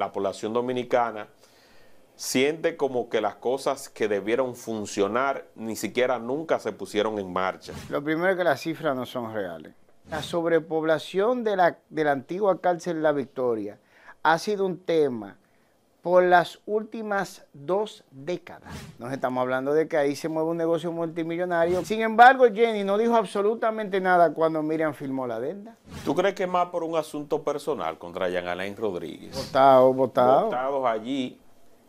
la población dominicana siente como que las cosas que debieron funcionar ni siquiera nunca se pusieron en marcha. Lo primero es que las cifras no son reales. La sobrepoblación de la, antigua cárcel La Victoria ha sido un tema por las últimas dos décadas. Nos estamos hablando de que ahí se mueve un negocio multimillonario. Sin embargo, Jenny no dijo absolutamente nada cuando Miriam firmó la adenda. ¿Tú crees que es más por un asunto personal contra Jean Alain Rodríguez? Votado, votado. Votados allí,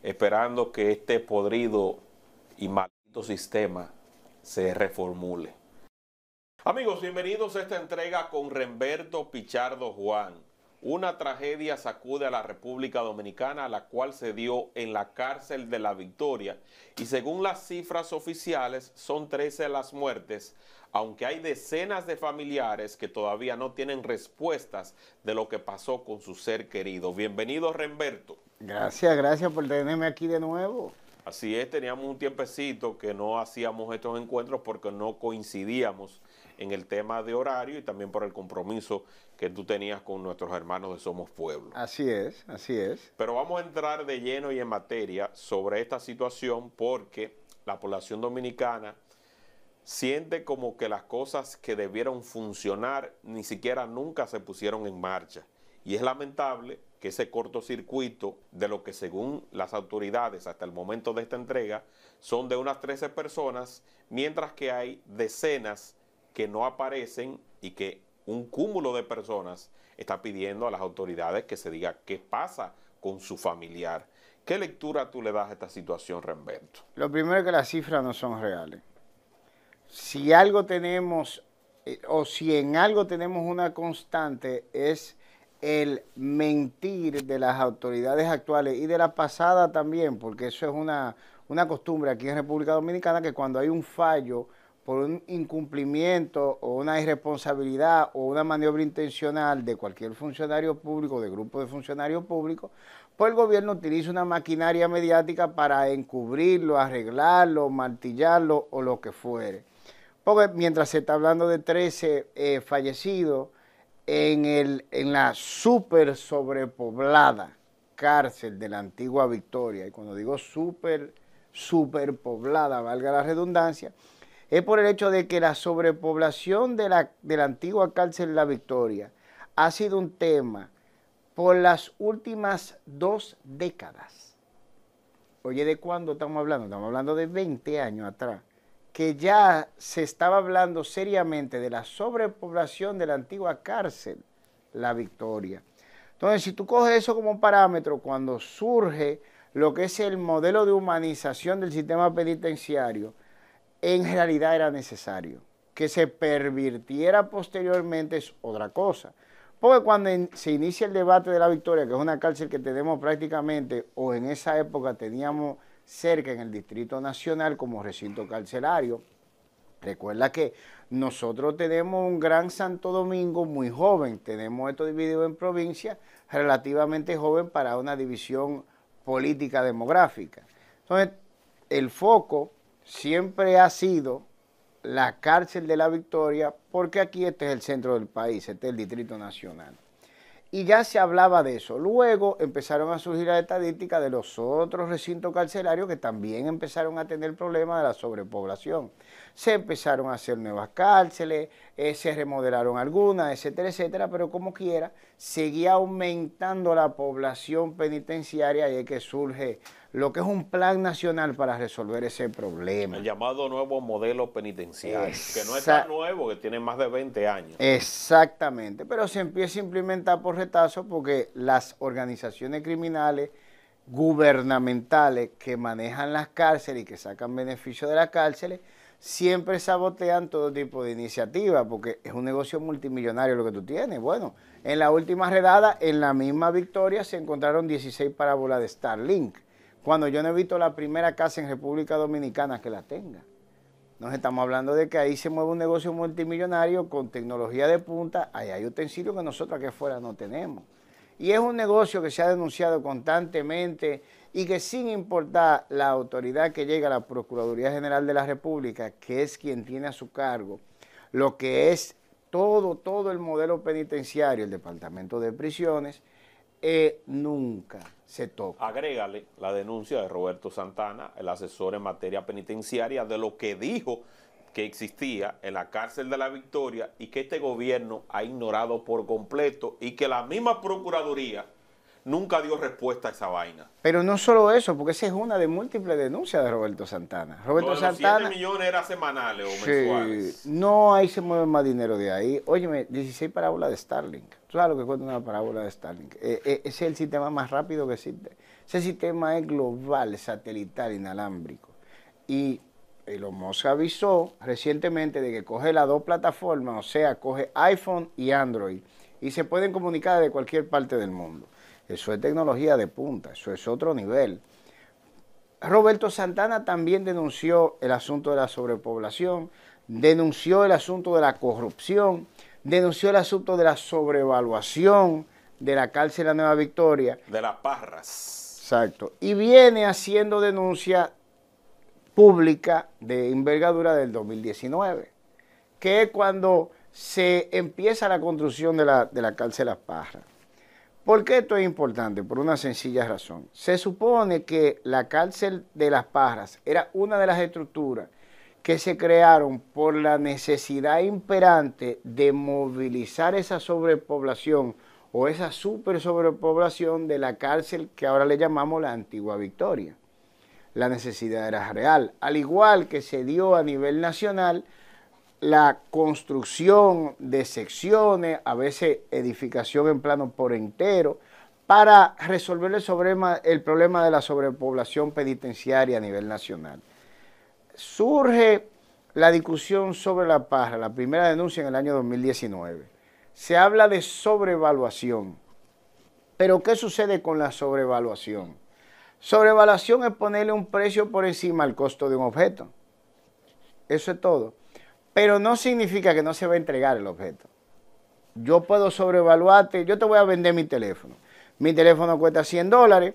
esperando que este podrido y maldito sistema se reformule. Amigos, bienvenidos a esta entrega con Remberto Pichardo Juan una tragedia sacude a la República Dominicana, la cual se dio en la cárcel de la Victoria. Y según las cifras oficiales, son 13 las muertes, aunque hay decenas de familiares que todavía no tienen respuestas de lo que pasó con su ser querido. Bienvenido, Remberto. Gracias, gracias por tenerme aquí de nuevo. Así es, teníamos un tiempecito que no hacíamos estos encuentros porque no coincidíamos en el tema de horario y también por el compromiso que tú tenías con nuestros hermanos de Somos Pueblo. Así es, así es. Pero vamos a entrar de lleno y en materia sobre esta situación porque la población dominicana siente como que las cosas que debieron funcionar ni siquiera nunca se pusieron en marcha. Y es lamentable que ese cortocircuito de lo que según las autoridades hasta el momento de esta entrega son de unas 13 personas, mientras que hay decenas que no aparecen y que un cúmulo de personas está pidiendo a las autoridades que se diga qué pasa con su familiar. ¿Qué lectura tú le das a esta situación, Renberto? Lo primero es que las cifras no son reales. Si algo tenemos, eh, o si en algo tenemos una constante, es el mentir de las autoridades actuales y de la pasada también, porque eso es una, una costumbre aquí en República Dominicana, que cuando hay un fallo por un incumplimiento o una irresponsabilidad o una maniobra intencional de cualquier funcionario público, de grupo de funcionarios públicos, pues el gobierno utiliza una maquinaria mediática para encubrirlo, arreglarlo, martillarlo o lo que fuere. Porque mientras se está hablando de 13 eh, fallecidos en, en la super sobrepoblada cárcel de la antigua Victoria, y cuando digo super, superpoblada, valga la redundancia, es por el hecho de que la sobrepoblación de la, antigua cárcel La Victoria ha sido un tema por las últimas dos décadas. Oye, ¿de cuándo estamos hablando? Estamos hablando de 20 años atrás, que ya se estaba hablando seriamente de la sobrepoblación de la antigua cárcel, la Victoria. Entonces, si tú coges eso como parámetro, cuando surge lo que es el modelo de humanización del sistema penitenciario, en realidad era necesario. Que se pervirtiera posteriormente es otra cosa. Porque cuando se inicia el debate de la Victoria, que es una cárcel que tenemos prácticamente, o en esa época teníamos cerca en el Distrito Nacional como recinto carcelario, recuerda que nosotros tenemos un gran Santo Domingo muy joven, tenemos esto dividido en provincias, relativamente joven para una división política demográfica. Entonces, el foco siempre ha sido la cárcel de la victoria, porque aquí este es el centro del país, este es el Distrito Nacional. Y ya se hablaba de eso. Luego empezaron a surgir las estadísticas de los otros recintos carcelarios que también empezaron a tener problemas de la sobrepoblación. Se empezaron a hacer nuevas cárceles, eh, se remodelaron algunas, etcétera, etcétera, pero como quiera, seguía aumentando la población penitenciaria y es que surge lo que es un plan nacional para resolver ese problema. El llamado nuevo modelo penitenciario, que no es tan nuevo, que tiene más de 20 años. Exactamente, pero se empieza a implementar por retazo porque las organizaciones criminales gubernamentales que manejan las cárceles y que sacan beneficio de las cárceles, siempre sabotean todo tipo de iniciativas, porque es un negocio multimillonario lo que tú tienes. Bueno, en la última redada, en la misma victoria, se encontraron 16 parábolas de Starlink cuando yo no he visto la primera casa en República Dominicana que la tenga. Nos estamos hablando de que ahí se mueve un negocio multimillonario con tecnología de punta, ahí hay utensilios que nosotros aquí afuera no tenemos. Y es un negocio que se ha denunciado constantemente y que sin importar la autoridad que llega a la Procuraduría General de la República, que es quien tiene a su cargo lo que es todo, todo el modelo penitenciario, el Departamento de Prisiones, eh, nunca se toca. Agrégale la denuncia de Roberto Santana, el asesor en materia penitenciaria, de lo que dijo que existía en la cárcel de la Victoria y que este gobierno ha ignorado por completo y que la misma Procuraduría nunca dio respuesta a esa vaina. Pero no solo eso, porque esa es una de múltiples denuncias de Roberto Santana. Roberto Santana. millones era semanales o sí, mensuales. No, ahí se mueve más dinero de ahí. Óyeme, 16 parábolas de Starlink. sabes lo que cuenta una parábola de Starlink. Eh, eh, ese es el sistema más rápido que existe. Ese sistema es global, satelital, inalámbrico. Y lo Moss avisó recientemente de que coge las dos plataformas, o sea, coge iPhone y Android, y se pueden comunicar de cualquier parte del mundo. Eso es tecnología de punta, eso es otro nivel. Roberto Santana también denunció el asunto de la sobrepoblación, denunció el asunto de la corrupción, denunció el asunto de la sobrevaluación de la cárcel La Nueva Victoria. De las parras. Exacto. Y viene haciendo denuncia pública de envergadura del 2019, que es cuando se empieza la construcción de la, de la cárcel Las Parras. ¿Por qué esto es importante? Por una sencilla razón. Se supone que la cárcel de las Parras era una de las estructuras que se crearon por la necesidad imperante de movilizar esa sobrepoblación o esa super sobrepoblación de la cárcel que ahora le llamamos la antigua Victoria. La necesidad era real, al igual que se dio a nivel nacional la construcción de secciones, a veces edificación en plano por entero, para resolver el, el problema de la sobrepoblación penitenciaria a nivel nacional. Surge la discusión sobre la parra, la primera denuncia en el año 2019. Se habla de sobrevaluación. Pero ¿qué sucede con la sobrevaluación? Sobrevaluación es ponerle un precio por encima al costo de un objeto. Eso es todo. Pero no significa que no se va a entregar el objeto. Yo puedo sobrevaluarte, yo te voy a vender mi teléfono. Mi teléfono cuesta 100 dólares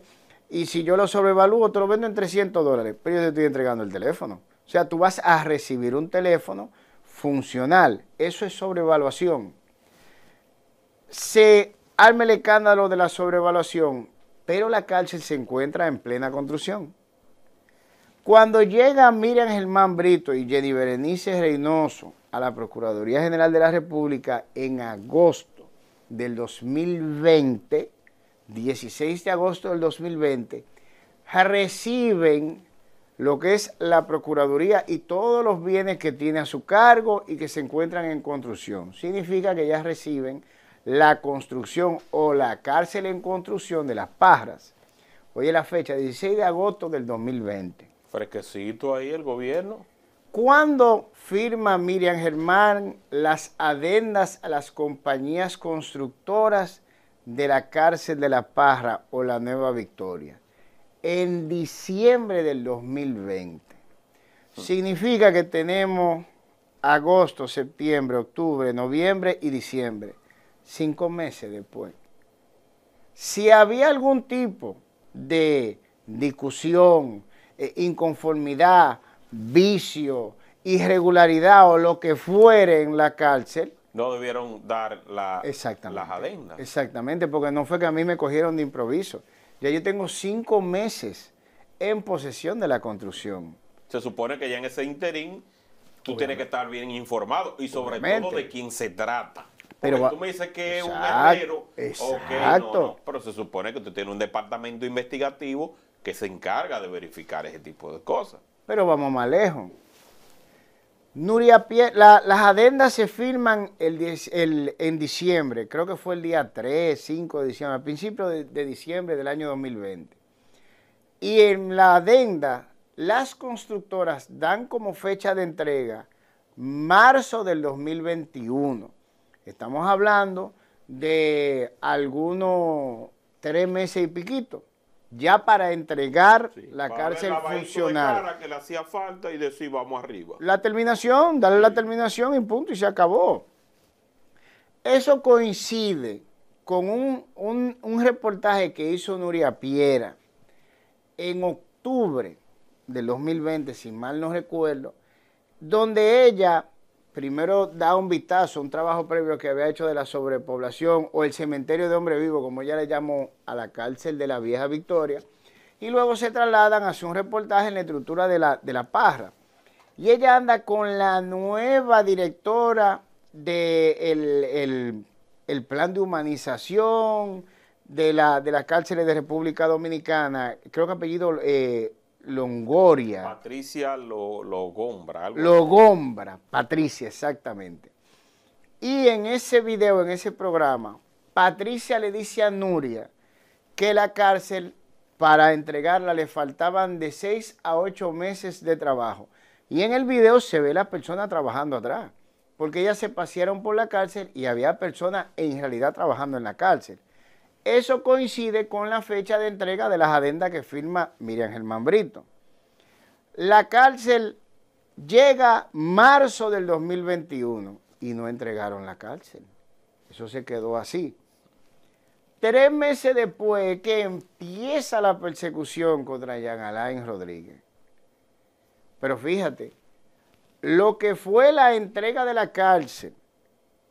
y si yo lo sobrevalúo, te lo vendo en 300 dólares, pero yo te estoy entregando el teléfono. O sea, tú vas a recibir un teléfono funcional. Eso es sobrevaluación. Se arma el escándalo de la sobrevaluación, pero la cárcel se encuentra en plena construcción. Cuando llegan Miriam Germán Brito y Jenny Berenice Reynoso a la Procuraduría General de la República en agosto del 2020, 16 de agosto del 2020, reciben lo que es la Procuraduría y todos los bienes que tiene a su cargo y que se encuentran en construcción. Significa que ya reciben la construcción o la cárcel en construcción de las pájaras. Hoy es la fecha, 16 de agosto del 2020. Fresquecito ahí el gobierno. ¿Cuándo firma Miriam Germán las adendas a las compañías constructoras de la cárcel de La Parra o la Nueva Victoria? En diciembre del 2020. Mm. Significa que tenemos agosto, septiembre, octubre, noviembre y diciembre, cinco meses después. Si había algún tipo de discusión, eh, inconformidad, vicio, irregularidad o lo que fuera en la cárcel. No debieron dar la, las adendas. Exactamente, porque no fue que a mí me cogieron de improviso. Ya yo tengo cinco meses en posesión de la construcción. Se supone que ya en ese interín tú tienes que estar bien informado y sobre todo de quién se trata. Porque pero tú me dices que es un herrero. Exacto. pero se supone que tú tienes un departamento investigativo que se encarga de verificar ese tipo de cosas. Pero vamos más lejos. Nuria las adendas se firman en diciembre, creo que fue el día 3, 5 de diciembre, a principio de, diciembre del año 2020. Y en la adenda, las constructoras dan como fecha de entrega marzo del 2021. Estamos hablando de algunos tres meses y piquito ya para entregar la cárcel funcional. que le hacía falta y decir vamos arriba. La terminación, darle la terminación y punto y se acabó. Eso coincide con un, un reportaje que hizo Nuria Piera en octubre del 2020, si mal no recuerdo, donde ella primero da un vistazo, un trabajo previo que había hecho de la sobrepoblación o el cementerio de hombre vivo, como ya le llamó, a la cárcel de la Vieja Victoria, y luego se trasladan a hacer un reportaje en la estructura de la, Parra. Y ella anda con la nueva directora del el, plan de humanización de, la, de las cárceles de República Dominicana, creo que apellido eh, Longoria. Patricia Lo, Logombra. Logombra, Patricia, exactamente. Y en ese video, en ese programa, Patricia le dice a Nuria que la cárcel para entregarla le faltaban de seis a ocho meses de trabajo. Y en el video se ve la persona trabajando atrás, porque ellas se pasearon por la cárcel y había personas en realidad trabajando en la cárcel. Eso coincide con la fecha de entrega de las adendas que firma Miriam Germán Brito. La cárcel llega marzo del 2021 y no entregaron la cárcel. Eso se quedó así. Tres meses después que empieza la persecución contra Jean Alain Rodríguez. Pero fíjate, lo que fue la entrega de la cárcel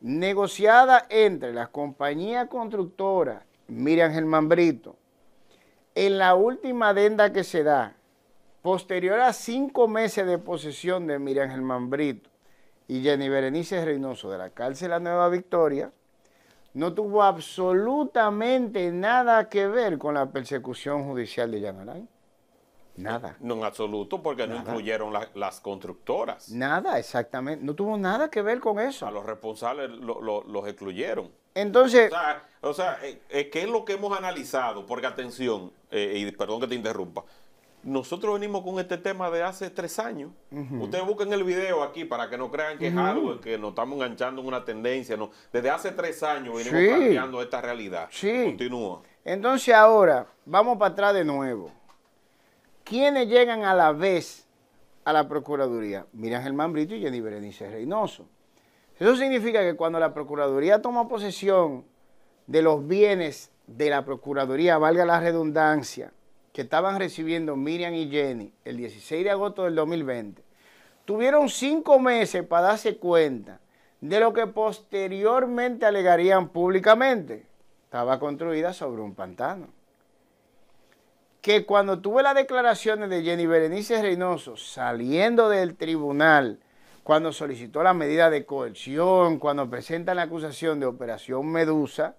negociada entre las compañías constructoras Miriam Germán Brito, en la última adenda que se da, posterior a cinco meses de posesión de Miriam Germán Brito y Jenny Berenice Reynoso de la cárcel La Nueva Victoria, no tuvo absolutamente nada que ver con la persecución judicial de Alain. Nada. No en absoluto, porque no incluyeron las constructoras. Nada, exactamente. No tuvo nada que ver con eso. A los responsables los excluyeron. Entonces... O sea, es eh, eh, ¿qué es lo que hemos analizado? Porque atención, eh, y perdón que te interrumpa, nosotros venimos con este tema de hace tres años. Ustedes busquen el video aquí para que no crean que es algo que nos estamos enganchando en una tendencia. No. Desde hace tres años venimos planteando esta realidad. Sí. Continúa. Entonces ahora, vamos para atrás de nuevo. ¿Quiénes llegan a la vez a la Procuraduría? mira Germán Brito y Jenny Berenice Reynoso. Eso significa que cuando la Procuraduría toma posesión de los bienes de la Procuraduría, valga la redundancia, que estaban recibiendo Miriam y Jenny el 16 de agosto del 2020, tuvieron cinco meses para darse cuenta de lo que posteriormente alegarían públicamente. Estaba construida sobre un pantano. Que cuando tuve las declaraciones de Jenny Berenice Reynoso saliendo del tribunal, cuando solicitó la medida de coerción, cuando presentan la acusación de Operación Medusa,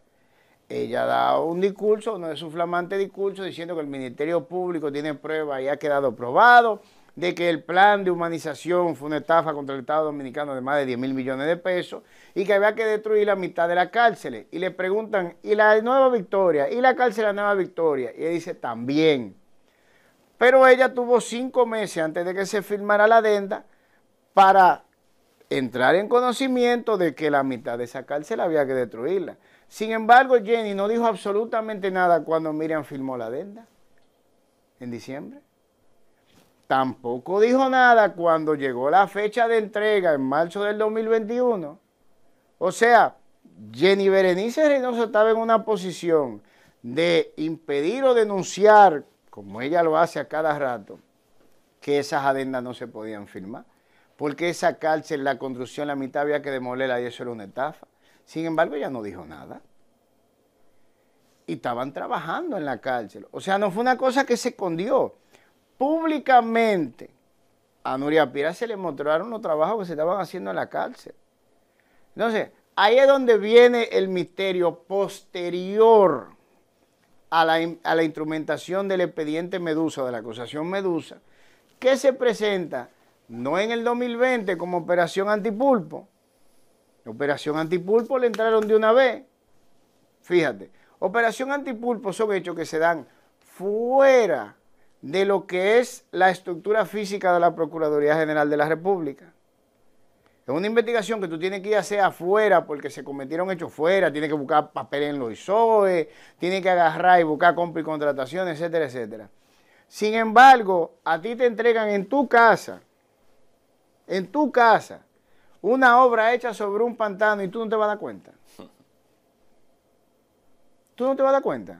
ella da un discurso, uno de sus flamantes discursos, diciendo que el Ministerio Público tiene pruebas y ha quedado probado de que el plan de humanización fue una estafa contra el Estado Dominicano de más de 10 mil millones de pesos y que había que destruir la mitad de las cárceles. Y le preguntan, ¿y la Nueva Victoria? ¿Y la cárcel de la Nueva Victoria? Y ella dice, también. Pero ella tuvo cinco meses antes de que se firmara la adenda para entrar en conocimiento de que la mitad de esa cárcel había que destruirla. Sin embargo, Jenny no dijo absolutamente nada cuando Miriam firmó la adenda en diciembre. Tampoco dijo nada cuando llegó la fecha de entrega en marzo del 2021. O sea, Jenny Berenice Reynoso estaba en una posición de impedir o denunciar, como ella lo hace a cada rato, que esas adendas no se podían firmar porque esa cárcel, la construcción, la mitad había que demolerla y eso era una estafa. Sin embargo, ella no dijo nada. Y estaban trabajando en la cárcel. O sea, no fue una cosa que se escondió. Públicamente a Nuria Pira se le mostraron los trabajos que se estaban haciendo en la cárcel. Entonces, ahí es donde viene el misterio posterior a la, instrumentación del expediente Medusa, de la acusación Medusa, que se presenta no en el 2020 como operación antipulpo. Operación antipulpo le entraron de una vez. Fíjate, operación antipulpo son hechos que se dan fuera de lo que es la estructura física de la Procuraduría General de la República. Es una investigación que tú tienes que ir a hacer afuera porque se cometieron hechos fuera, tienes que buscar papeles en los ISOE, tienes que agarrar y buscar compra y contratación, etcétera, etcétera. Sin embargo, a ti te entregan en tu casa en tu casa, una obra hecha sobre un pantano y tú no te vas a dar cuenta. Tú no te vas a dar cuenta.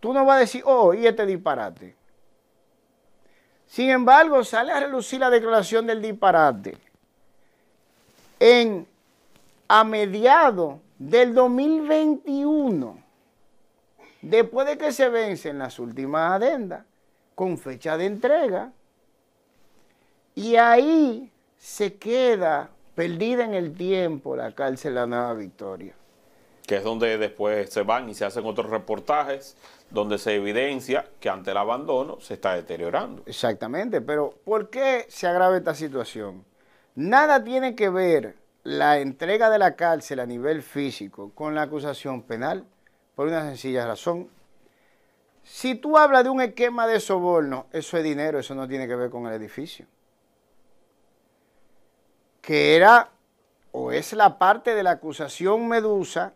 Tú no vas a decir, oh, y este disparate. Sin embargo, sale a relucir la declaración del disparate en a mediados del 2021, después de que se vencen las últimas adendas, con fecha de entrega, y ahí se queda perdida en el tiempo la cárcel La Nueva Victoria. Que es donde después se van y se hacen otros reportajes donde se evidencia que ante el abandono se está deteriorando. Exactamente, pero ¿por qué se agrava esta situación? Nada tiene que ver la entrega de la cárcel a nivel físico con la acusación penal, por una sencilla razón. Si tú hablas de un esquema de soborno, eso es dinero, eso no tiene que ver con el edificio que era o es la parte de la acusación Medusa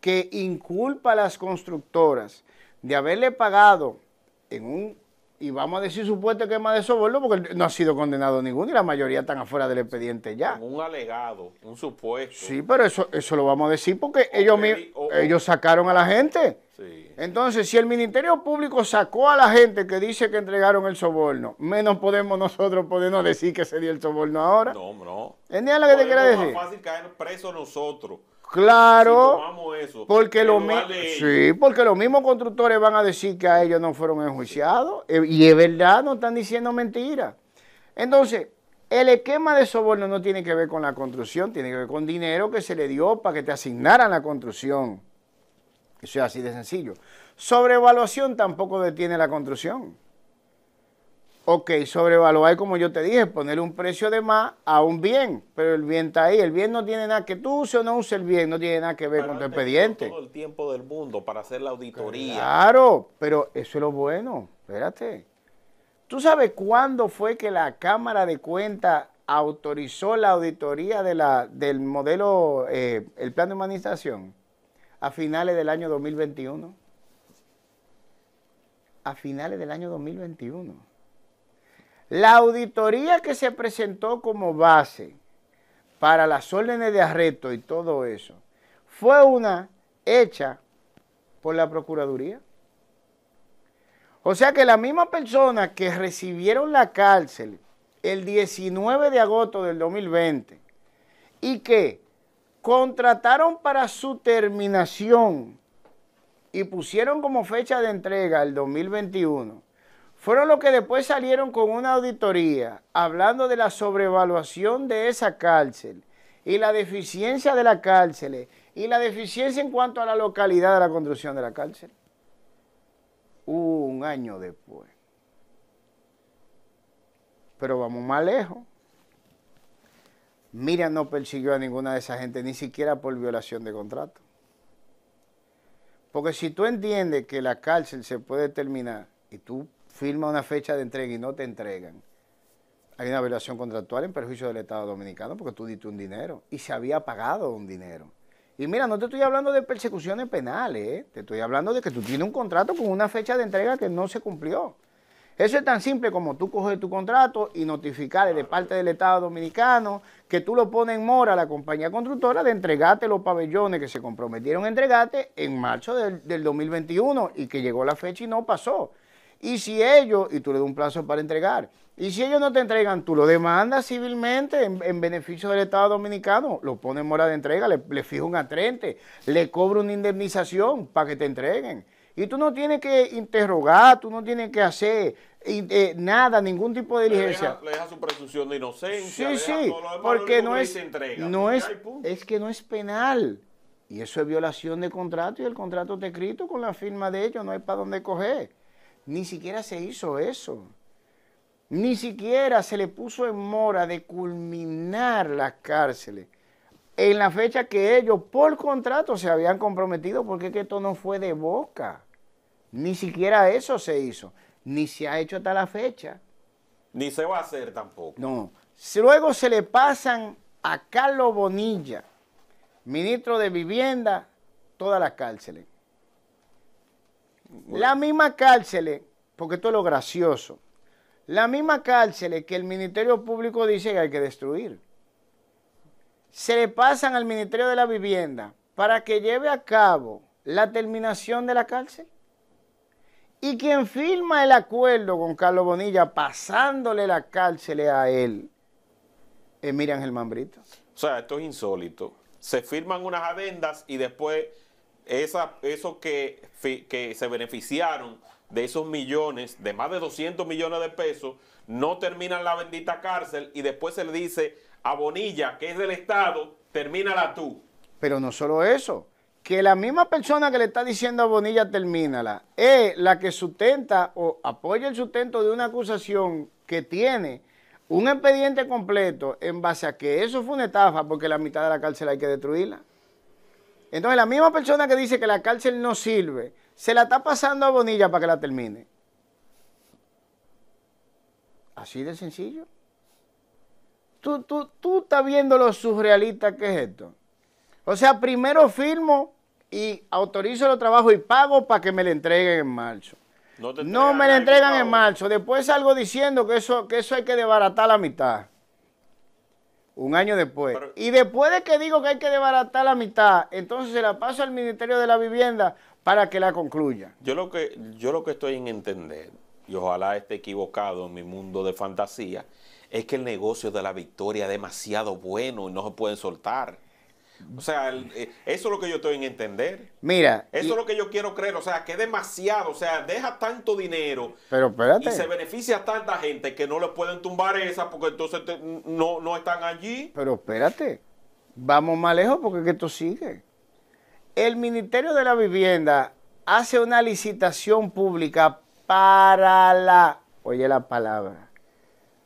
que inculpa a las constructoras de haberle pagado en un y vamos a decir supuesto que es más de soborno porque no ha sido condenado ninguno y la mayoría están afuera del expediente ya. Un alegado, un supuesto. Sí, pero eso, eso lo vamos a decir porque ellos, ellos sacaron a la gente. Entonces, si el Ministerio Público sacó a la gente que dice que entregaron el soborno, menos podemos nosotros podernos decir que se dio el soborno ahora. No, no. que te quiero decir? Es fácil caer preso nosotros Claro. porque, lo porque los mismos constructores van a decir que a ellos no fueron enjuiciados. Eh, y es verdad, no están diciendo mentiras. Entonces, el esquema de soborno no tiene que ver con la construcción, tiene que ver con dinero que se le dio para que te asignaran la construcción. Eso es así de sencillo. Sobrevaluación tampoco detiene la construcción. Ok, sobrevaluar, como yo te dije, poner un precio de más a un bien, pero el bien está ahí. El bien no tiene nada que tú uses o no use el bien, no tiene nada que ver con tu expediente. Todo el tiempo del mundo para hacer la auditoría. Claro, pero eso es lo bueno. Espérate. ¿Tú sabes cuándo fue que la Cámara de Cuentas autorizó la auditoría de la, del modelo, eh, el plan de humanización? A finales del año 2021. A finales del año 2021. La auditoría que se presentó como base para las órdenes de arresto y todo eso fue una hecha por la Procuraduría. O sea que la misma persona que recibieron la cárcel el 19 de agosto del 2020 y que contrataron para su terminación y pusieron como fecha de entrega el 2021, fueron los que después salieron con una auditoría hablando de la sobrevaluación de esa cárcel y la deficiencia de la cárcel y la deficiencia en cuanto a la localidad de la construcción de la cárcel. Un año después. Pero vamos más lejos. Mira, no persiguió a ninguna de esa gente, ni siquiera por violación de contrato. Porque si tú entiendes que la cárcel se puede terminar y tú firma una fecha de entrega y no te entregan, hay una violación contractual en perjuicio del Estado Dominicano porque tú diste un dinero y se había pagado un dinero. Y mira, no te estoy hablando de persecuciones penales, ¿eh? te estoy hablando de que tú tienes un contrato con una fecha de entrega que no se cumplió. Eso es tan simple como tú coges tu contrato y notificarle de parte del Estado Dominicano que tú lo pones en mora a la compañía constructora de entregarte los pabellones que se comprometieron a entregarte en marzo del, del 2021 y que llegó la fecha y no pasó. Y si ellos, y tú le das un plazo para entregar, y si ellos no te entregan, tú lo demandas civilmente en, beneficio del Estado Dominicano, lo pones en mora de entrega, le, le un atrente, le cobro una indemnización para que te entreguen. Y tú no tienes que interrogar, tú no tienes que hacer eh, eh, nada, ningún tipo de diligencia. Le deja, su presunción de inocencia. Sí, sí, porque no es, no es, es que no es penal. Y eso es violación de contrato y el contrato está escrito con la firma de ellos, no hay para dónde coger. Ni siquiera se hizo eso. Ni siquiera se le puso en mora de culminar las cárceles en la fecha que ellos por contrato se habían comprometido, porque esto no fue de boca. Ni siquiera eso se hizo, ni se ha hecho hasta la fecha. Ni se va a hacer tampoco. No. Luego se le pasan a Carlos Bonilla, ministro de Vivienda, todas las cárceles. La misma cárcel, porque esto es lo gracioso, la misma cárcel que el Ministerio Público dice que hay que destruir, se le pasan al Ministerio de la Vivienda para que lleve a cabo la terminación de la cárcel. Y quien firma el acuerdo con Carlos Bonilla pasándole la cárcel a él es Miriam Germán Brito. O sea, esto es insólito. Se firman unas adendas y después esa, eso que, que se beneficiaron de esos millones, de más de 200 millones de pesos, no terminan la bendita cárcel y después se le dice a Bonilla, que es del Estado, termínala tú. Pero no solo eso, que la misma persona que le está diciendo a Bonilla termínala es la que sustenta o apoya el sustento de una acusación que tiene un expediente completo en base a que eso fue una estafa porque la mitad de la cárcel hay que destruirla. Entonces, la misma persona que dice que la cárcel no sirve, se la está pasando a Bonilla para que la termine. Así de sencillo. Tú, tú, tú estás viendo lo surrealista que es esto. O sea, primero firmo y autorizo los trabajos y pago para que me la entreguen en marzo. No, me la entregan en marzo. Después salgo diciendo que eso, que eso hay que desbaratar la mitad. Un año después. y después de que digo que hay que desbaratar la mitad, entonces se la paso al Ministerio de la Vivienda para que la concluya. Yo lo que, yo lo que estoy en entender, y ojalá esté equivocado en mi mundo de fantasía, es que el negocio de la victoria es demasiado bueno y no se pueden soltar. O sea, eh, eso es lo que yo estoy en entender. Mira. Eso es lo que yo quiero creer. O sea, que demasiado. O sea, deja tanto dinero. Pero espérate. Y se beneficia a tanta gente que no le pueden tumbar esa porque entonces no, no están allí. Pero espérate. Vamos más lejos porque esto sigue. El Ministerio de la Vivienda hace una licitación pública para la, oye la palabra,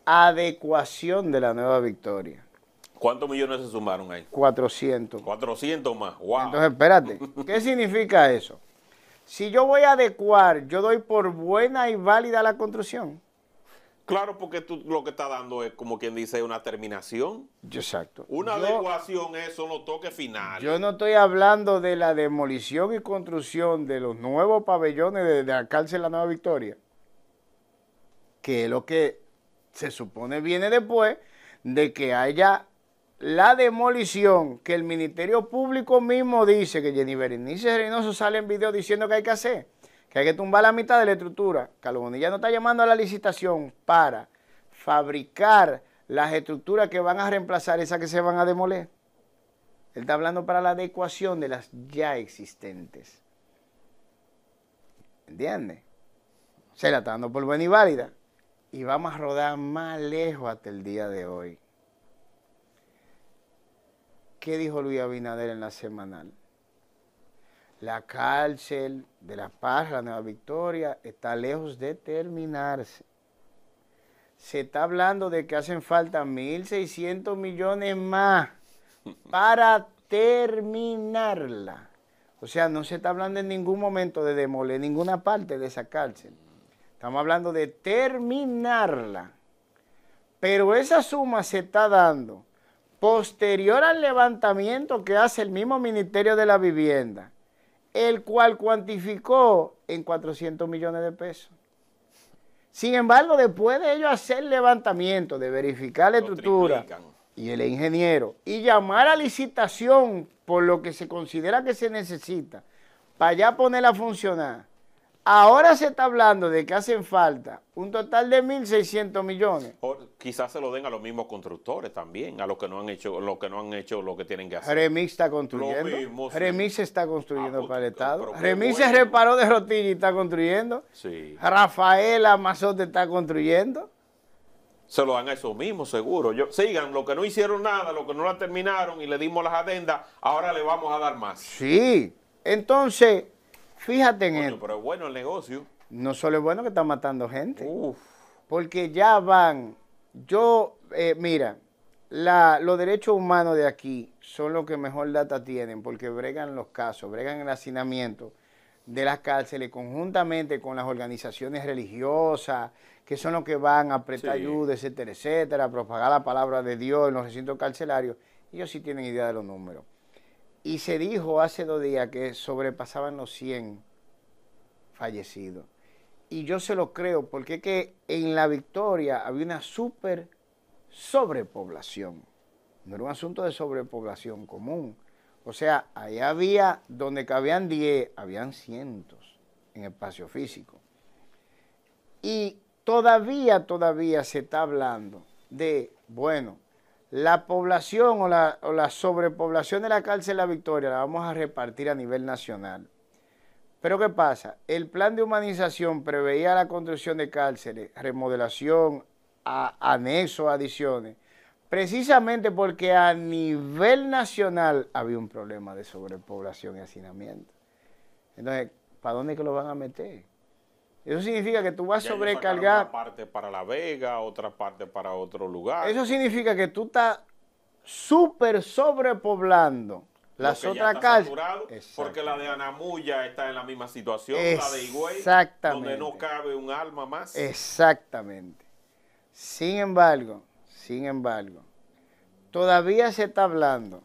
adecuación de la nueva victoria. ¿Cuántos millones se sumaron ahí? 400. 400 más, wow. Entonces, espérate, ¿qué significa eso? Si yo voy a adecuar, yo doy por buena y válida la construcción. Claro, porque tú lo que estás dando es, como quien dice, una terminación. Exacto. Una adecuación es, solo toque final. Yo no estoy hablando de la demolición y construcción de los nuevos pabellones de, de la cárcel La Nueva Victoria, que es lo que se supone viene después de que haya la demolición que el Ministerio Público mismo dice que Jenny Berenice Reynoso sale en video diciendo que hay que hacer, que hay que tumbar la mitad de la estructura. Carlos ya no está llamando a la licitación para fabricar las estructuras que van a reemplazar esas que se van a demoler. Él está hablando para la adecuación de las ya existentes. ¿Entiendes? Se la está dando por buena y válida. Y vamos a rodar más lejos hasta el día de hoy. ¿Qué dijo Luis Abinader en la semanal? La cárcel de La Paz, la Nueva Victoria, está lejos de terminarse. Se está hablando de que hacen falta 1.600 millones más para terminarla. O sea, no se está hablando en ningún momento de demoler ninguna parte de esa cárcel. Estamos hablando de terminarla. Pero esa suma se está dando posterior al levantamiento que hace el mismo Ministerio de la Vivienda, el cual cuantificó en 400 millones de pesos. Sin embargo, después de ellos hacer el levantamiento, de verificar la estructura y el ingeniero, y llamar a licitación por lo que se considera que se necesita, para ya ponerla a funcionar, Ahora se está hablando de que hacen falta un total de 1.600 millones. quizás se lo den a los mismos constructores también, a los que no han hecho lo que no han hecho lo que tienen que hacer. Remix está construyendo. Remix está construyendo ah, para el Estado. Remix se reparó de Rotilla y está construyendo. Sí. Rafael Amazote está construyendo. Se lo dan a esos mismos, seguro. Yo, sigan, Lo que no hicieron nada, lo que no la terminaron y le dimos las adendas, ahora le vamos a dar más. Sí. Entonces Fíjate en eso. Pero es bueno el negocio. No solo es bueno que está matando gente. Uf. Porque ya van. Yo, eh, mira, los derechos humanos de aquí son los que mejor data tienen porque bregan los casos, bregan el hacinamiento de las cárceles conjuntamente con las organizaciones religiosas, que son los que van a prestar ayuda, etcétera, etcétera, a propagar la palabra de Dios en los recintos carcelarios, ellos sí tienen idea de los números. Y se dijo hace dos días que sobrepasaban los 100 fallecidos. Y yo se lo creo porque es que en la victoria había una super sobrepoblación. No era un asunto de sobrepoblación común. O sea, allá había, donde cabían 10, habían cientos en espacio físico. Y todavía, todavía se está hablando de, bueno, la población o la, sobrepoblación de la cárcel La Victoria la vamos a repartir a nivel nacional. Pero ¿qué pasa? El plan de humanización preveía la construcción de cárceles, remodelación, anexo, adiciones, precisamente porque a nivel nacional había un problema de sobrepoblación y hacinamiento. Entonces, ¿para dónde que lo van a meter? Eso significa que tú vas a sobrecargar. Una parte para La Vega, otra parte para otro lugar. Eso significa que tú estás súper sobrepoblando las otras calles. Porque la de Anamuya está en la misma situación, la de Higüey, donde no cabe un alma más. Exactamente. Sin embargo, sin embargo, todavía se está hablando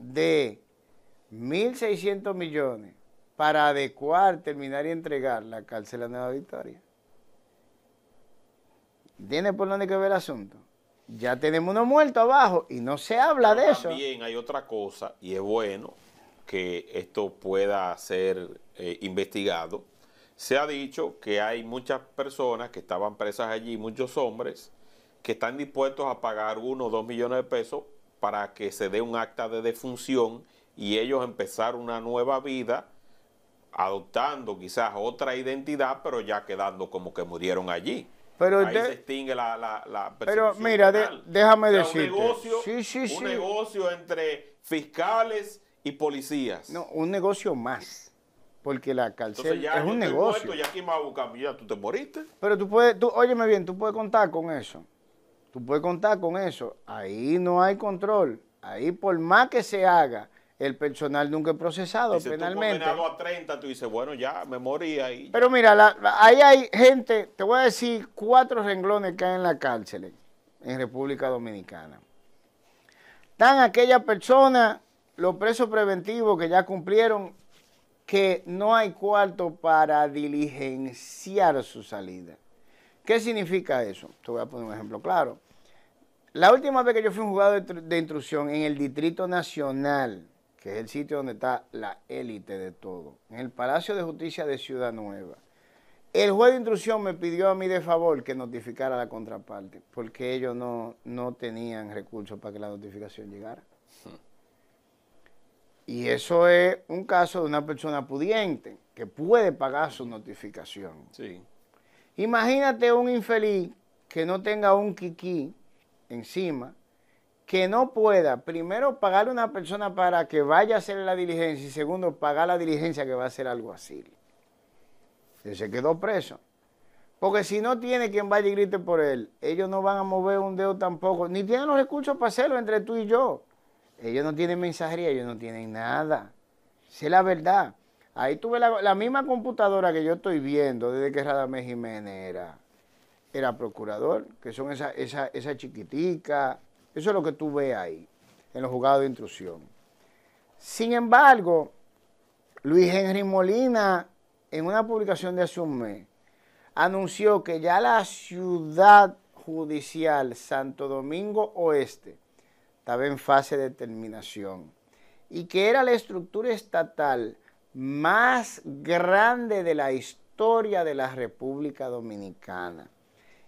de 1.600 millones para adecuar, terminar y entregar la cárcel a Nueva Victoria. ¿Tiene por dónde que ver el asunto? Ya tenemos uno muerto abajo y no se habla de eso. También hay otra cosa, y es bueno que esto pueda ser eh, investigado. Se ha dicho que hay muchas personas que estaban presas allí, muchos hombres, que están dispuestos a pagar uno o dos millones de pesos para que se dé un acta de defunción y ellos empezar una nueva vida adoptando quizás otra identidad, pero ya quedando como que murieron allí. Pero Ahí se extingue la, la, la Pero mira, déjame decir decirte. Un negocio, entre fiscales y policías. No, un negocio más. Porque la cárcel es un negocio. a buscar, tú te moriste. Pero tú puedes, óyeme bien, tú puedes contar con eso. Tú puedes contar con eso. Ahí no hay control. Ahí por más que se haga, el personal nunca es procesado si penalmente. condenado a 30, tú dices, bueno, ya, me morí ahí. Pero mira, ahí hay gente, te voy a decir cuatro renglones que hay en la cárcel en República Dominicana. Están aquellas personas, los presos preventivos que ya cumplieron, que no hay cuarto para diligenciar su salida. ¿Qué significa eso? Te voy a poner un ejemplo claro. La última vez que yo fui un juzgado de, de intrusión en el Distrito Nacional, que es el sitio donde está la élite de todo, en el Palacio de Justicia de Ciudad Nueva. El juez de instrucción me pidió a mí de favor que notificara a la contraparte, porque ellos no, tenían recursos para que la notificación llegara. Hmm. Y eso es un caso de una persona pudiente que puede pagar su notificación. Imagínate un infeliz que no tenga un kiki encima que no pueda, primero, pagarle a una persona para que vaya a hacer la diligencia y segundo, pagar la diligencia que va a hacer algo así. Se quedó preso. Porque si no tiene quien vaya y grite por él, ellos no van a mover un dedo tampoco, ni tienen los recursos para hacerlo entre tú y yo. Ellos no tienen mensajería, ellos no tienen nada. Sé la verdad. Ahí tuve la, misma computadora que yo estoy viendo desde que Radamés Jiménez era, era procurador, que son esas esa, eso es lo que tú ves ahí, en los juzgados de intrusión. Sin embargo, Luis Henry Molina, en una publicación de hace un mes, anunció que ya la ciudad judicial Santo Domingo Oeste estaba en fase de terminación y que era la estructura estatal más grande de la historia de la República Dominicana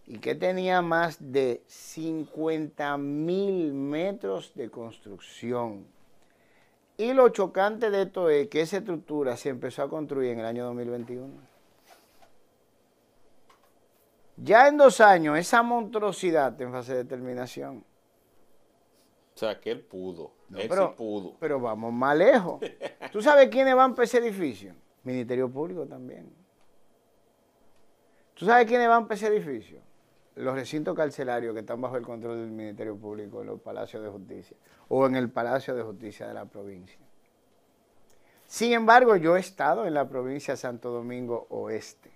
y que tenía más de 50 mil metros de construcción. Y lo chocante de esto es que esa estructura se empezó a construir en el año 2021. Ya en dos años, esa monstruosidad en fase de terminación. O sea, que él pudo. pero, pudo. Pero vamos más lejos. ¿Tú sabes quiénes van para ese edificio? Ministerio Público también. ¿Tú sabes quiénes van para ese edificio? los recintos carcelarios que están bajo el control del Ministerio Público, en los palacios de justicia o en el Palacio de Justicia de la provincia. Sin embargo, yo he estado en la provincia de Santo Domingo Oeste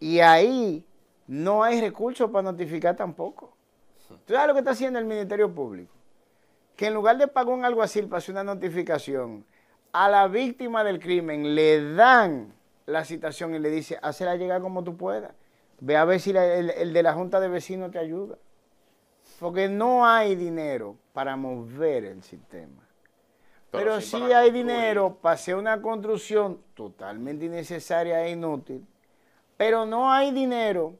y ahí no hay recursos para notificar tampoco. ¿Tú sabes lo que está haciendo el Ministerio Público? Que en lugar de pagar un alguacil para hacer una notificación, a la víctima del crimen le dan la citación y le dice, hazla llegar como tú puedas. Ve a ver si el, de la Junta de Vecinos te ayuda. Porque no hay dinero para mover el sistema. Pero, sí, hay dinero para hacer una construcción totalmente innecesaria e inútil. Pero no hay dinero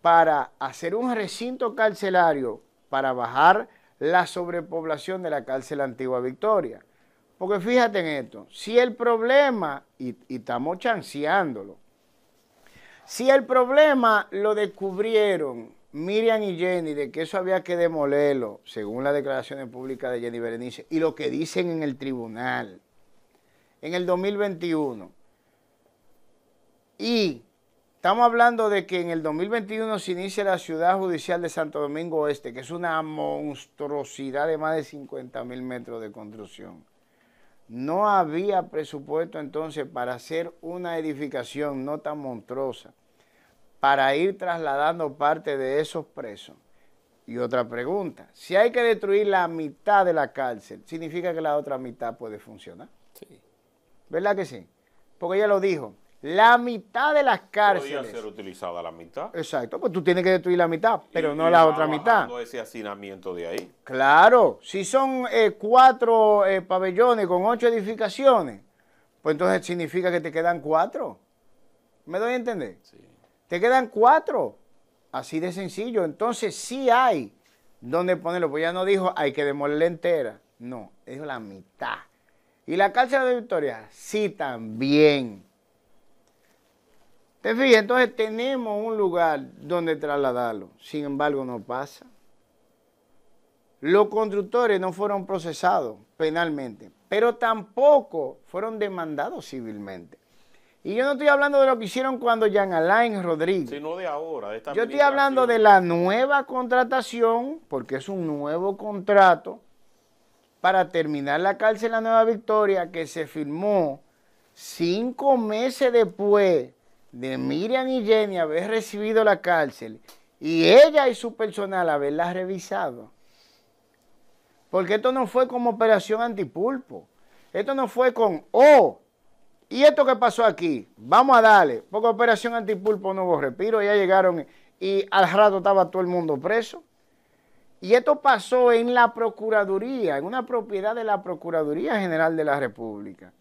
para hacer un recinto carcelario para bajar la sobrepoblación de la cárcel Antigua Victoria. Porque fíjate en esto, si el problema, y estamos chanceándolo, si el problema lo descubrieron Miriam y Jenny de que eso había que demolerlo, según las declaraciones públicas de Jenny Berenice, y lo que dicen en el tribunal en el 2021, y estamos hablando de que en el 2021 se inicia la ciudad judicial de Santo Domingo Oeste, que es una monstruosidad de más de 50 mil metros de construcción. No había presupuesto entonces para hacer una edificación no tan monstruosa para ir trasladando parte de esos presos. Y otra pregunta, si hay que destruir la mitad de la cárcel, ¿significa que la otra mitad puede funcionar? Sí. ¿Verdad que sí? Porque ella lo dijo, la mitad de las cárceles. Podría ser utilizada la mitad. Exacto, pues tú tienes que destruir la mitad, pero no la otra mitad. ese hacinamiento de ahí. Claro, si son eh, cuatro eh, pabellones con ocho edificaciones, pues entonces significa que te quedan cuatro. ¿Me doy a entender? Sí. Te quedan cuatro. Así de sencillo. Entonces sí hay donde ponerlo. Pues ya no dijo hay que demolerla entera. No, es la mitad. ¿Y la cárcel de Victoria? Sí, también. ¿Te fijas? Entonces tenemos un lugar donde trasladarlo. Sin embargo, no pasa. Los constructores no fueron procesados penalmente, pero tampoco fueron demandados civilmente. Y yo no estoy hablando de lo que hicieron cuando Jean Alain Rodríguez. Sino de ahora. yo estoy hablando de la nueva contratación, porque es un nuevo contrato, para terminar la cárcel La Nueva Victoria, que se firmó cinco meses después de Miriam y Jenny haber recibido la cárcel y ella y su personal haberla revisado. Porque esto no fue como operación antipulpo. Esto no fue con, o oh, ¿Y esto que pasó aquí? Vamos a darle, porque Operación Antipulpo no hubo respiro, ya llegaron y al rato estaba todo el mundo preso. Y esto pasó en la Procuraduría, en una propiedad de la Procuraduría General de la República.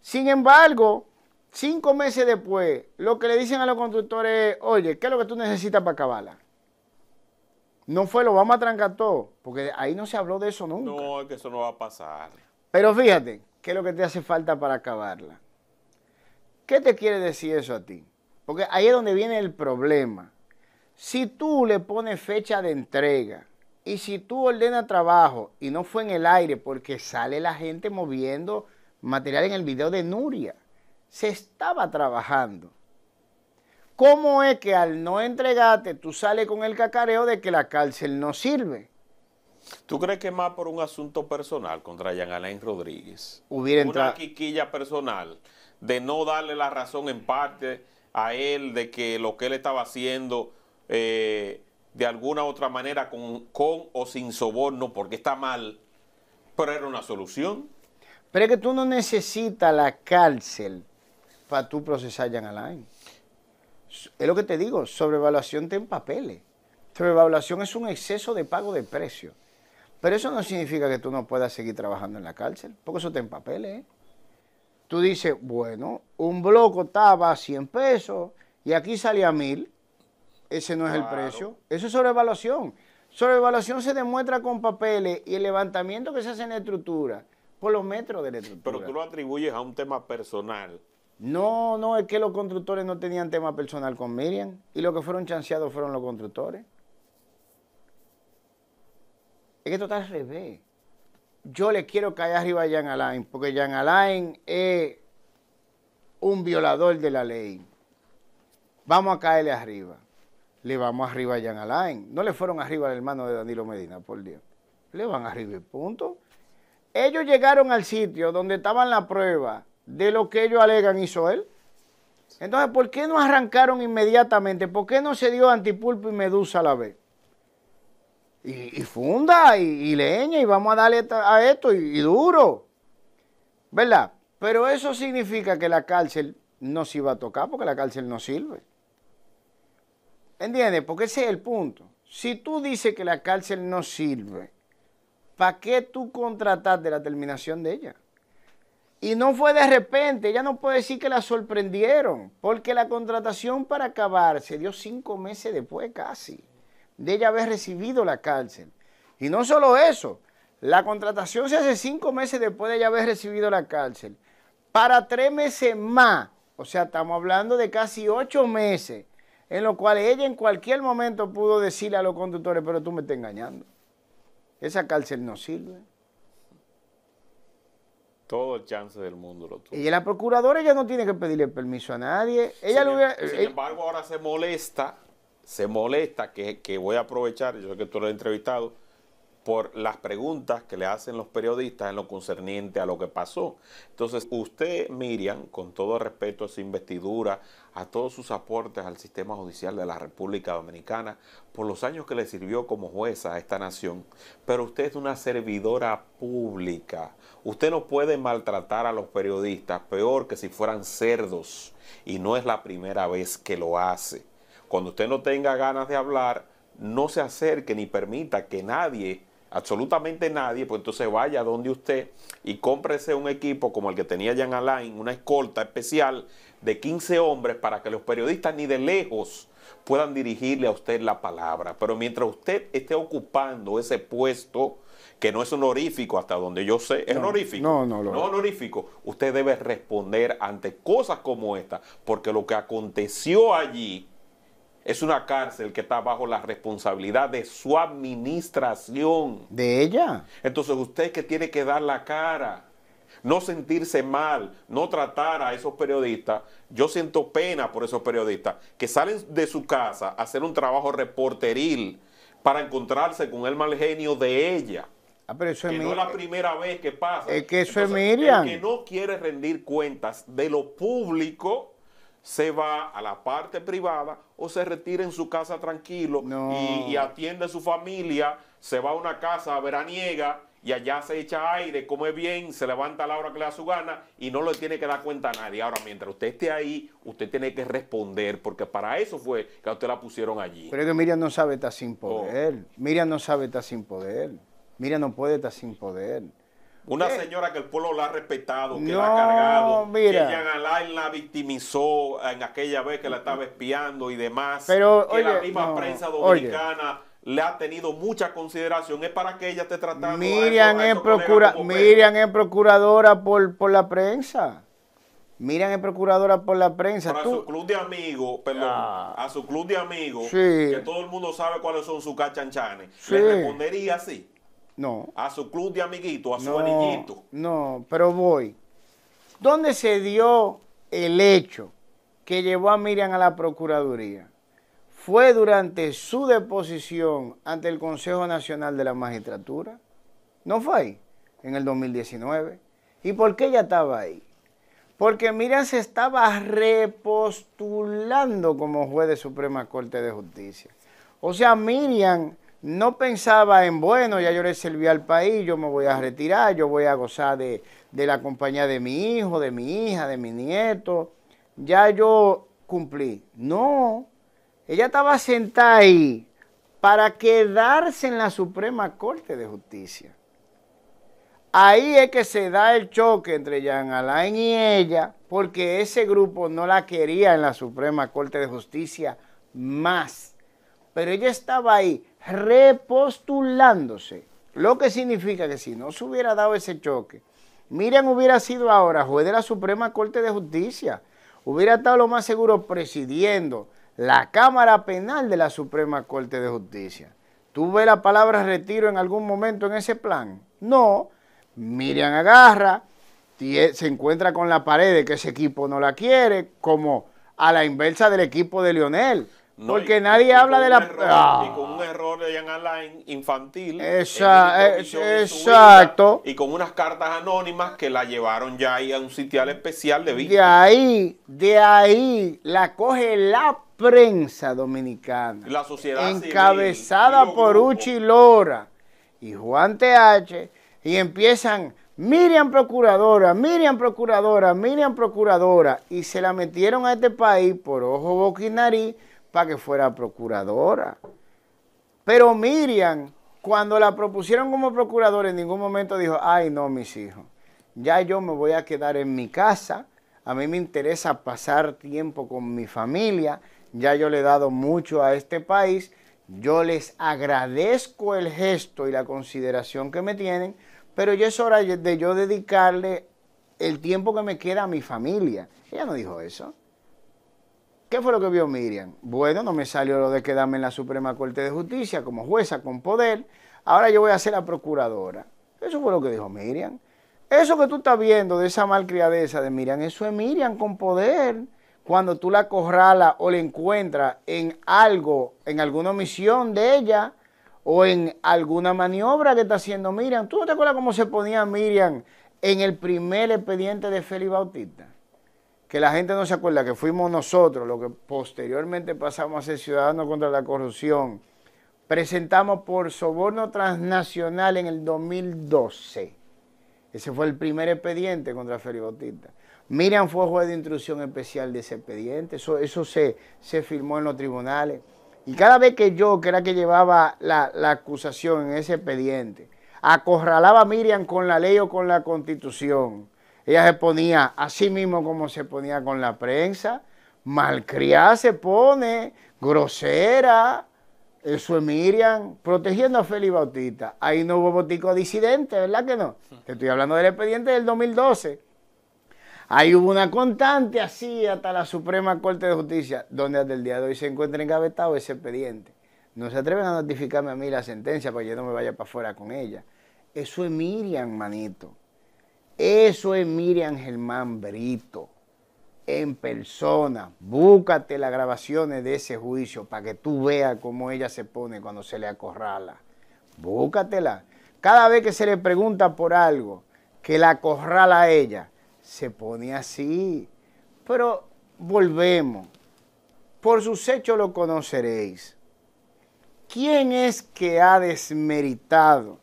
Sin embargo, cinco meses después, lo que le dicen a los conductores, oye, ¿qué es lo que tú necesitas para acabarla? No fue lo vamos a trancar todo, porque ahí no se habló de eso nunca. No, es que eso no va a pasar. Pero fíjate, ¿qué es lo que te hace falta para acabarla? ¿Qué te quiere decir eso a ti? Porque ahí es donde viene el problema. Si tú le pones fecha de entrega y si tú ordenas trabajo y no fue en el aire porque sale la gente moviendo material en el video de Nuria, se estaba trabajando. ¿Cómo es que al no entregarte tú sales con el cacareo de que la cárcel no sirve? ¿Tú crees que más por un asunto personal contra Jean Alain Rodríguez? Hubiera entrado. Una quiquilla personal de no darle la razón en parte a él de que lo que él estaba haciendo eh, de alguna u otra manera con, o sin soborno, porque está mal, pero era una solución. Pero es que tú no necesitas la cárcel para tú procesar Jan Alain. Es lo que te digo, sobrevaluación ten papeles. Sobrevaluación es un exceso de pago de precio. Pero eso no significa que tú no puedas seguir trabajando en la cárcel, porque eso te papeles. ¿eh? tú dices, bueno, un bloco estaba a 100 pesos y aquí salía a 1000. Ese no es el precio. Eso es sobrevaluación. Sobrevaluación se demuestra con papeles y el levantamiento que se hace en la estructura, por los metros de la estructura. Pero tú lo atribuyes a un tema personal. No, no, es que los constructores no tenían tema personal con Miriam y lo que fueron chanceados fueron los constructores. Es que esto está al revés yo le quiero caer arriba a Jan Alain, porque Jan Alain es un violador de la ley. Vamos a caerle arriba. Le vamos arriba a Jan Alain. No le fueron arriba al hermano de Danilo Medina, por Dios. Le van arriba y punto. Ellos llegaron al sitio donde estaban la prueba de lo que ellos alegan hizo él. Entonces, ¿por qué no arrancaron inmediatamente? ¿Por qué no se dio antipulpo y medusa a la vez? y, funda y, leña y vamos a darle a esto y, y duro. ¿Verdad? Pero eso significa que la cárcel no se iba a tocar porque la cárcel no sirve. ¿Entiendes? Porque ese es el punto. Si tú dices que la cárcel no sirve, ¿para qué tú contrataste la terminación de ella? Y no fue de repente, ella no puede decir que la sorprendieron, porque la contratación para acabar se dio cinco meses después casi de ella haber recibido la cárcel. Y no solo eso, la contratación se hace cinco meses después de ella haber recibido la cárcel. Para tres meses más, o sea, estamos hablando de casi ocho meses, en lo cual ella en cualquier momento pudo decirle a los conductores, pero tú me estás engañando. Esa cárcel no sirve. Todo el chance del mundo lo tuvo. Y la procuradora ella no tiene que pedirle permiso a nadie. Ella sin, em- eh, embargo, ahora se molesta se molesta, que, voy a aprovechar, yo sé que tú lo has entrevistado, por las preguntas que le hacen los periodistas en lo concerniente a lo que pasó. Entonces, usted, Miriam, con todo respeto a su investidura, a todos sus aportes al sistema judicial de la República Dominicana, por los años que le sirvió como jueza a esta nación, pero usted es una servidora pública. Usted no puede maltratar a los periodistas, peor que si fueran cerdos, y no es la primera vez que lo hace. Cuando usted no tenga ganas de hablar, no se acerque ni permita que nadie, absolutamente nadie, pues entonces vaya donde usted y cómprese un equipo como el que tenía Jan Alain, una escolta especial de 15 hombres para que los periodistas ni de lejos puedan dirigirle a usted la palabra. Pero mientras usted esté ocupando ese puesto, que no es honorífico hasta donde yo sé, es honorífico. No, no, lo no honorífico. Usted debe responder ante cosas como esta, porque lo que aconteció allí es una cárcel que está bajo la responsabilidad de su administración. ¿De ella? Entonces usted que tiene que dar la cara, no sentirse mal, no tratar a esos periodistas. Yo siento pena por esos periodistas que salen de su casa a hacer un trabajo reporteril para encontrarse con el mal genio de ella. Ah, pero eso que no es la primera vez que pasa. Es que eso es Miriam. que no quiere rendir cuentas de lo público se va a la parte privada o se retira en su casa tranquilo y, atiende a su familia, se va a una casa veraniega y allá se echa aire, come bien, se levanta a la hora que le da su gana y no le tiene que dar cuenta a nadie. Ahora, mientras usted esté ahí, usted tiene que responder porque para eso fue que a usted la pusieron allí. Pero es que Miriam no sabe estar sin oh. poder. Miriam no sabe estar sin poder. Miriam no puede estar sin poder. Una señora que el pueblo la ha respetado, que la ha cargado, que Alain la victimizó en aquella vez que la estaba espiando y demás. Pero, que la misma prensa dominicana le ha tenido mucha consideración. Es para que ella te tratando Miriam en es Miriam es procuradora por, por la prensa. Miriam es procuradora por la prensa. Pero ah. a su club de amigos, a su club de amigos, que todo el mundo sabe cuáles son sus cachanchanes, le respondería así. No. A su club de amiguitos, a su no, No, pero voy. ¿Dónde se dio el hecho que llevó a Miriam a la Procuraduría? Fue durante su deposición ante el Consejo Nacional de la Magistratura. ¿No fue ahí? En el 2019. ¿Y por qué ella estaba ahí? Porque Miriam se estaba repostulando como juez de Suprema Corte de Justicia. O sea, Miriam no pensaba en, bueno, ya yo le serví al país, yo me voy a retirar, yo voy a gozar de, de la compañía de mi hijo, de mi hija, de mi nieto, ya yo cumplí. No, ella estaba sentada ahí para quedarse en la Suprema Corte de Justicia. Ahí es que se da el choque entre Jean Alain y ella, porque ese grupo no la quería en la Suprema Corte de Justicia más. Pero ella estaba ahí repostulándose. Lo que significa que si no se hubiera dado ese choque, Miriam hubiera sido ahora juez de la Suprema Corte de Justicia, hubiera estado lo más seguro presidiendo la Cámara Penal de la Suprema Corte de Justicia. ¿Tú ves la palabra retiro en algún momento en ese plan? No. Miriam agarra, se encuentra con la pared de que ese equipo no la quiere, como a la inversa del equipo de Lionel. Porque nadie habla de la. Ah. Y con un error de Jan Alain infantil. Eh, exacto. y con unas cartas anónimas que la llevaron ya ahí a un sitial especial de De ahí, de ahí la coge la prensa dominicana. La sociedad Encabezada por Uchi Lora y Juan TH. Y empiezan. Miriam Procuradora, Miriam Procuradora, Miriam Procuradora. Y se la metieron a este país por ojo, boca y que fuera procuradora. Pero Miriam, cuando la propusieron como procuradora, en ningún momento dijo, ay no, mis hijos, ya yo me voy a quedar en mi casa, a mí me interesa pasar tiempo con mi familia, ya yo le he dado mucho a este país, yo les agradezco el gesto y la consideración que me tienen, pero ya es hora de yo dedicarle el tiempo que me queda a mi familia. Ella no dijo eso. ¿Qué fue lo que vio Miriam? Bueno, no me salió lo de quedarme en la Suprema Corte de Justicia como jueza con poder. Ahora yo voy a ser la procuradora. Eso fue lo que dijo Miriam. Eso que tú estás viendo de esa malcriadeza de Miriam, eso es Miriam con poder. Cuando tú la corralas o la encuentras en algo, en alguna omisión de ella o en alguna maniobra que está haciendo Miriam. ¿Tú no te acuerdas cómo se ponía Miriam en el primer expediente de Félix Bautista? que la gente no se acuerda que fuimos nosotros, lo que posteriormente pasamos a ser Ciudadanos contra la Corrupción, presentamos por soborno transnacional en el 2012. Ese fue el primer expediente contra Félix Miriam fue juez de instrucción especial de ese expediente, eso, eso se, se firmó en los tribunales. Y cada vez que yo, que era que llevaba la, la acusación en ese expediente, acorralaba a Miriam con la ley o con la constitución, ella se ponía así mismo como se ponía con la prensa, malcriada se pone, grosera. Eso es Miriam, protegiendo a Félix Bautista. Ahí no hubo botico disidente, ¿verdad que no? Te estoy hablando del expediente del 2012. Ahí hubo una constante así hasta la Suprema Corte de Justicia, donde hasta el día de hoy se encuentra engavetado ese expediente. No se atreven a notificarme a mí la sentencia para que yo no me vaya para afuera con ella. Eso es Miriam, manito. Eso es Miriam Germán Brito, en persona. Búscate las grabaciones de ese juicio para que tú veas cómo ella se pone cuando se le acorrala. Búscatela. Cada vez que se le pregunta por algo que la acorrala a ella, se pone así. Pero volvemos. Por sus hechos lo conoceréis. ¿Quién es que ha desmeritado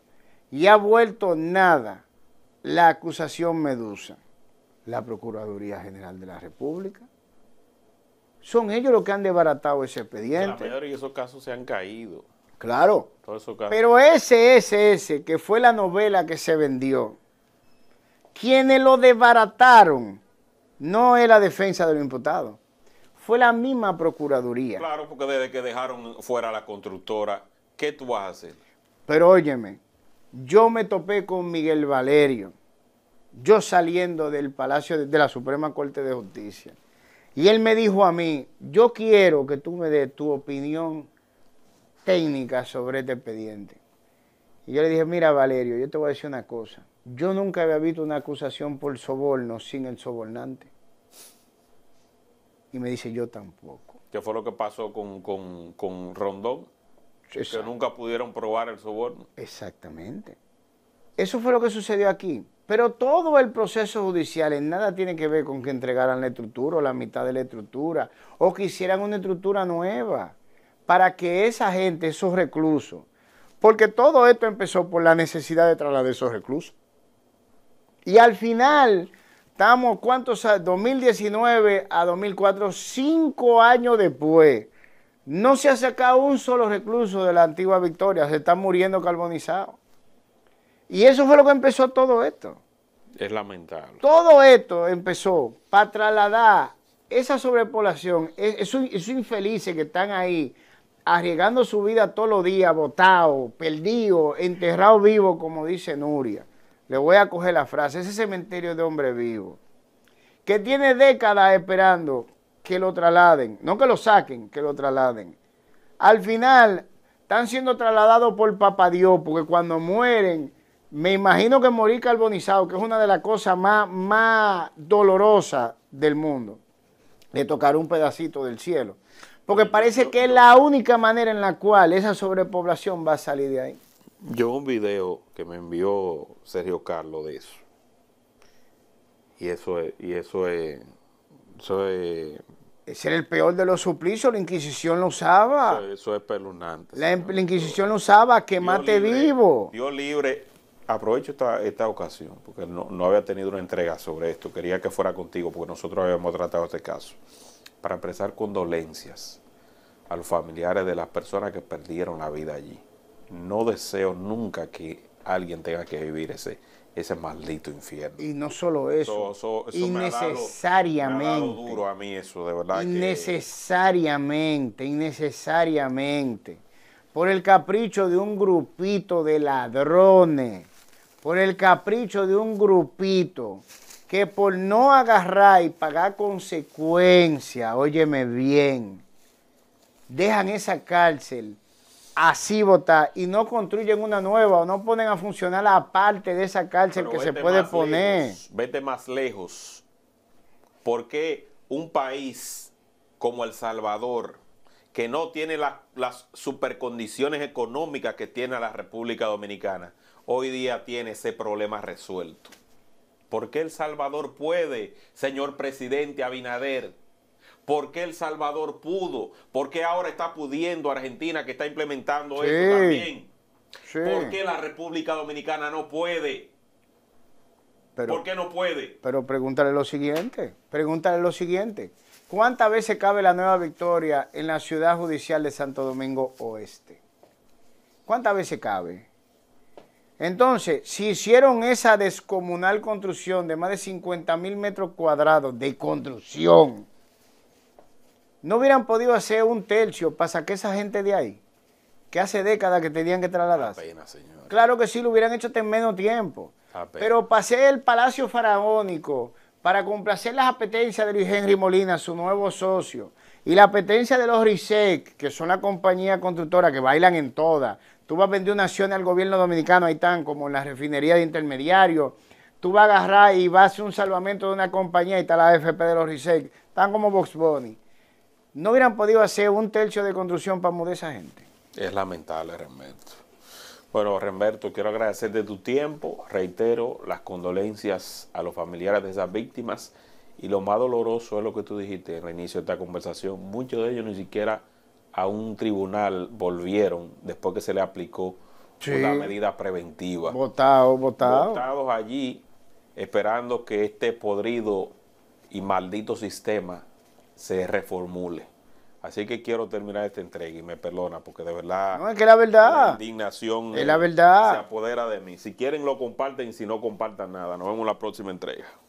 y ha vuelto nada la acusación Medusa, la Procuraduría General de la República. Son ellos los que han desbaratado ese expediente. y esos casos se han caído. Claro. Pero ese, ese, ese, que fue la novela que se vendió, quienes lo desbarataron no es la defensa de imputado. Fue la misma Procuraduría. Claro, porque desde que dejaron fuera a la constructora, ¿qué tú vas a hacer? Pero óyeme, yo me topé con Miguel Valerio, yo saliendo del Palacio de la Suprema Corte de Justicia. Y él me dijo a mí, yo quiero que tú me des tu opinión técnica sobre este expediente. Y yo le dije, mira Valerio, yo te voy a decir una cosa. Yo nunca había visto una acusación por soborno sin el sobornante. Y me dice, yo tampoco. ¿Qué fue lo que pasó con, con, Rondón? que nunca pudieron probar el soborno. Exactamente. Eso fue lo que sucedió aquí. Pero todo el proceso judicial nada tiene que ver con que entregaran la estructura o la mitad de la estructura o que hicieran una estructura nueva para que esa gente, esos reclusos, porque todo esto empezó por la necesidad de trasladar esos reclusos. Y al final, estamos, ¿cuántos? 2019 a 2004, cinco años después, no se ha sacado un solo recluso de la antigua Victoria, se están muriendo carbonizados. Y eso fue lo que empezó todo esto. Es lamentable. Todo esto empezó para trasladar esa sobrepoblación, e-, esos, infelices que están ahí, arriesgando su vida todos los días, botados, perdidos, enterrados vivos, como dice Nuria. Le voy a coger la frase, ese cementerio de hombres vivos, que tiene décadas esperando que lo trasladen, no que lo saquen, que lo trasladen. Al final están siendo trasladados por papa Dios, porque cuando mueren, me imagino que morir carbonizado, que es una de las cosas más, más dolorosas del mundo, de tocar un pedacito del cielo. Porque parece que es la única manera en la cual esa sobrepoblación va a salir de ahí. Yo un video que me envió Sergio Carlos de eso. Y eso y eso es, eso es ese era el peor de los suplicios. La Inquisición lo usaba. Eso, es pelunante. La, Inquisición lo usaba, quemate vivo. Dios libre. Aprovecho esta, esta ocasión, porque no, no, había tenido una entrega sobre esto. Quería que fuera contigo, porque nosotros habíamos tratado este caso. Para expresar condolencias a los familiares de las personas que perdieron la vida allí. No deseo nunca que alguien tenga que vivir ese, ese maldito infierno. Y no solo eso, innecesariamente. duro a mí eso, de verdad. Innecesariamente, innecesariamente. Por el capricho de un grupito de ladrones, por el capricho de un grupito que por no agarrar y pagar consecuencia, óyeme bien, dejan esa cárcel así vota y no construyen una nueva o no ponen a funcionar la parte de esa cárcel que se puede poner. vete más lejos. ¿Por qué un país como El Salvador, que no tiene las supercondiciones económicas que tiene la República Dominicana, hoy día tiene ese problema resuelto? ¿Por qué El Salvador puede, señor presidente Abinader, ¿Por qué El Salvador pudo? ¿Por qué ahora está pudiendo Argentina que está implementando esto eso también? ¿Por qué la República Dominicana no puede? Pero, ¿Por qué no puede? Pero pregúntale lo siguiente, pregúntale lo siguiente. ¿Cuántas veces cabe la nueva victoria en la ciudad judicial de Santo Domingo Oeste? ¿Cuántas veces cabe? Entonces, si hicieron esa descomunal construcción de más de 50 mil metros cuadrados de construcción, no hubieran podido hacer un tercio para que esa gente de ahí, que hace décadas que tenían que trasladarse. Ah, claro que sí, lo hubieran hecho en menos tiempo. Ah, Pero pasé el Palacio Faraónico para complacer las apetencias de Luis Henry Molina, su nuevo socio, y la apetencia de los RISEC, que son la compañía constructora que bailan en todas. Tú vas a vender una acción al gobierno dominicano, ahí están, como en la refinería de intermediarios. Tú vas a agarrar y vas a hacer un salvamento de una compañía ahí está la AFP de los RISEC. Están como Box Bunny no hubieran podido hacer un tercio de construcción para mudar esa gente. Es lamentable, Renberto. Bueno, Renberto, quiero agradecer de tu tiempo. Reitero las condolencias a los familiares de esas víctimas. Y lo más doloroso es lo que tú dijiste en el inicio de esta conversación. Muchos de ellos ni siquiera a un tribunal volvieron después que se le aplicó la una medida preventiva. Votados, votados. Votados allí, esperando que este podrido y maldito sistema se reformule. Así que quiero terminar esta entrega y me perdona porque de verdad. que la verdad. indignación. Se apodera de mí. Si quieren lo comparten, si no compartan nada. Nos vemos en la próxima entrega.